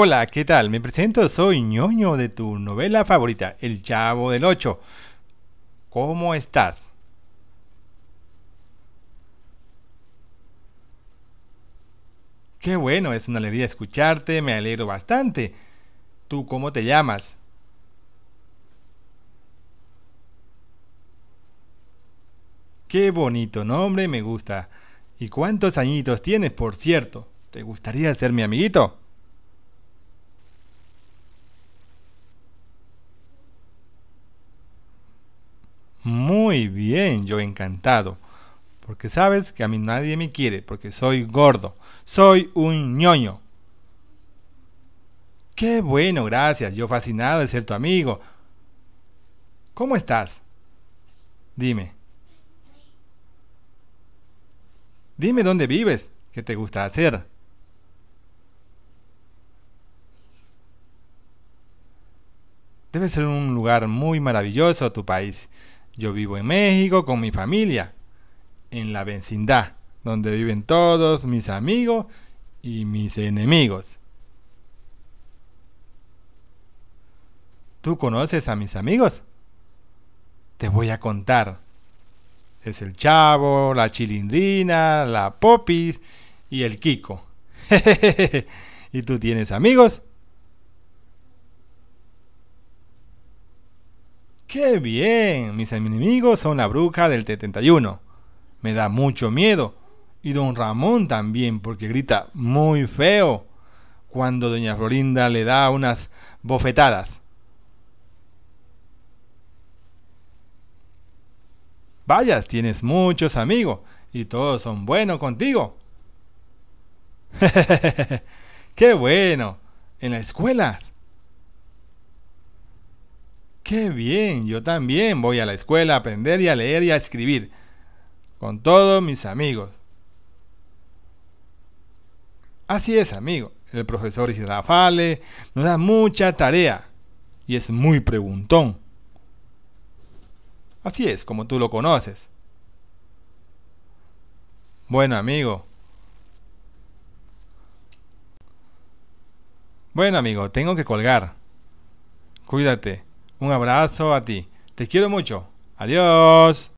Hola, ¿qué tal? Me presento, soy ñoño de tu novela favorita, El Chavo del Ocho. ¿Cómo estás? Qué bueno, es una alegría escucharte, me alegro bastante. ¿Tú cómo te llamas? Qué bonito nombre, me gusta. ¿Y cuántos añitos tienes, por cierto? ¿Te gustaría ser mi amiguito? Muy bien, yo encantado. Porque sabes que a mí nadie me quiere, porque soy gordo. Soy un ñoño. Qué bueno, gracias. Yo fascinado de ser tu amigo. ¿Cómo estás? Dime. Dime dónde vives, qué te gusta hacer. Debe ser un lugar muy maravilloso tu país. Yo vivo en México con mi familia, en la vecindad, donde viven todos mis amigos y mis enemigos. ¿Tú conoces a mis amigos? Te voy a contar. Es el Chavo, la Chilindrina, la Popis y el Kiko. ¿Y tú tienes amigos? ¡Qué bien! Mis enemigos son la bruja del 71. Me da mucho miedo. Y don Ramón también, porque grita muy feo cuando doña Florinda le da unas bofetadas. Vayas, tienes muchos amigos y todos son buenos contigo. ¡Qué bueno! En las escuelas Qué bien, yo también voy a la escuela a aprender y a leer y a escribir. Con todos mis amigos. Así es, amigo. El profesor Girafale nos da mucha tarea y es muy preguntón. Así es, como tú lo conoces. Bueno, amigo. Bueno, amigo, tengo que colgar. Cuídate. Un abrazo a ti. Te quiero mucho. Adiós.